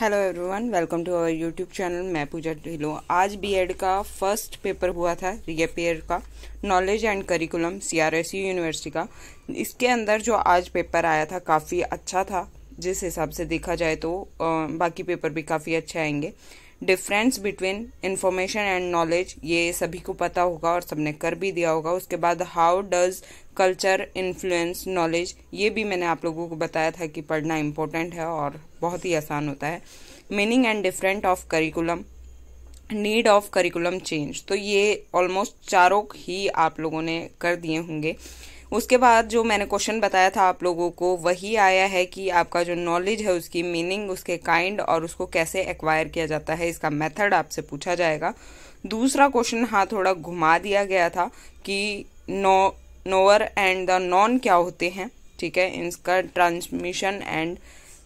hello everyone welcome to our YouTube channel मैं पूजा ढिलो आज बीएड का फर्स्ट पेपर हुआ था रियपेयर का knowledge and curriculum CRSU university का इसके अंदर जो आज पेपर आया था काफ़ी अच्छा था जिस हिसाब से देखा जाए तो आ, बाकी पेपर भी काफ़ी अच्छे आएंगे difference between information and knowledge ये सभी को पता होगा और सबने कर भी दिया होगा उसके बाद how does culture influence knowledge ये भी मैंने आप लोगों को बताया था कि पढ़ना इम्पोर्टेंट है और बहुत ही आसान होता है meaning and different of curriculum need of curriculum change तो ये ऑलमोस्ट चारों ही आप लोगों ने कर दिए होंगे उसके बाद जो मैंने क्वेश्चन बताया था आप लोगों को वही आया है कि आपका जो नॉलेज है उसकी मीनिंग उसके काइंड और उसको कैसे एक्वायर किया जाता है इसका मेथड आपसे पूछा जाएगा दूसरा क्वेश्चन हाँ थोड़ा घुमा दिया गया था कि know knower and the known क्या होते हैं ठीक है इसका ट्रांसमिशन एंड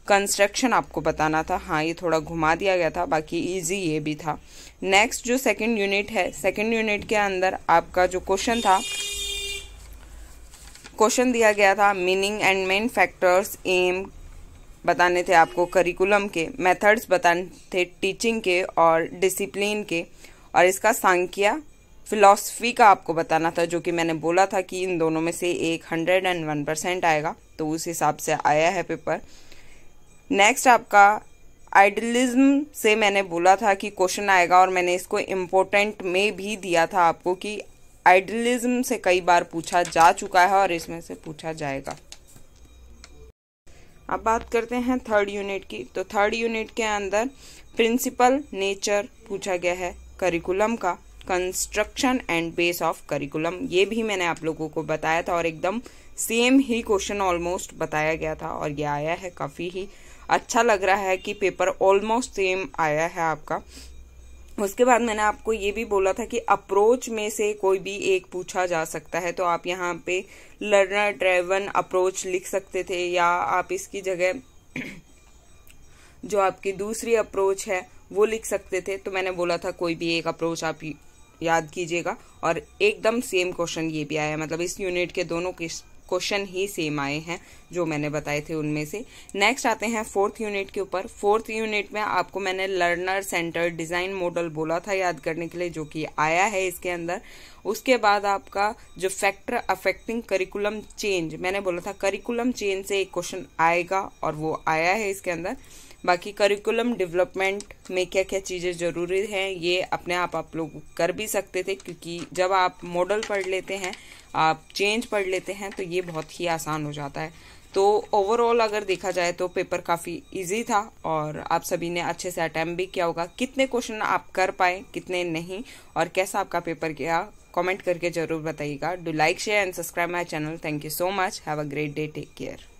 कंस्ट्रक्शन आपको बताना था हाँ ये थोड़ा घुमा दिया गया था बाकी इजी ये भी था नेक्स्ट जो सेकंड यूनिट है सेकंड यूनिट के अंदर आपका जो क्वेश्चन था क्वेश्चन दिया गया था मीनिंग एंड मेन फैक्टर्स एम बताने थे आपको करिकुलम के मेथड्स बताने थे टीचिंग के और डिसिप्लिन के और इसका सांख्या फिलॉसफी का आपको बताना था जो कि मैंने बोला था कि इन दोनों में से एक हंड्रेड एंड वन परसेंट आएगा तो उस हिसाब से आया है पेपर नेक्स्ट आपका आइडलिज्म से मैंने बोला था कि क्वेश्चन आएगा और मैंने इसको इम्पोर्टेंट में भी दिया था आपको कि आइडलिज्म से कई बार पूछा जा चुका है और इसमें से पूछा जाएगा अब बात करते हैं थर्ड यूनिट की तो थर्ड यूनिट के अंदर प्रिंसिपल नेचर पूछा गया है करिकुलम का construction and base of curriculum ये भी मैंने आप लोगों को बताया था और एकदम सेम ही क्वेश्चन ऑलमोस्ट बताया गया था और ये आया है काफ़ी ही अच्छा लग रहा है कि पेपर ऑलमोस्ट सेम आया है आपका उसके बाद मैंने आपको ये भी बोला था कि अप्रोच में से कोई भी एक पूछा जा सकता है तो आप यहाँ पे लर्नर ड्रेवन अप्रोच लिख सकते थे या आप इसकी जगह जो आपकी दूसरी अप्रोच है वो लिख सकते थे तो मैंने बोला था कोई भी एक अप्रोच आप याद कीजिएगा और एकदम सेम क्वेश्चन ये भी आया मतलब इस यूनिट के दोनों क्वेश्चन ही सेम आए हैं जो मैंने बताए थे उनमें से नेक्स्ट आते हैं फोर्थ यूनिट के ऊपर फोर्थ यूनिट में आपको मैंने लर्नर सेंटर डिजाइन मॉडल बोला था याद करने के लिए जो कि आया है इसके अंदर उसके बाद आपका जो फैक्टर अफेक्टिंग करिकुलम चेंज मैंने बोला था करिकुलम चेंज से एक क्वेश्चन आएगा और वो आया है इसके अंदर बाकी करिकुलम डेवलपमेंट में क्या क्या चीज़ें ज़रूरी हैं ये अपने आप आप लोग कर भी सकते थे क्योंकि जब आप मॉडल पढ़ लेते हैं आप चेंज पढ़ लेते हैं तो ये बहुत ही आसान हो जाता है तो ओवरऑल अगर देखा जाए तो पेपर काफ़ी इजी था और आप सभी ने अच्छे से अटैम्प भी किया होगा कितने क्वेश्चन आप कर पाए कितने नहीं और कैसा आपका पेपर गया कमेंट करके जरूर बताइएगा do like share and subscribe my channel thank you so much have a great day take care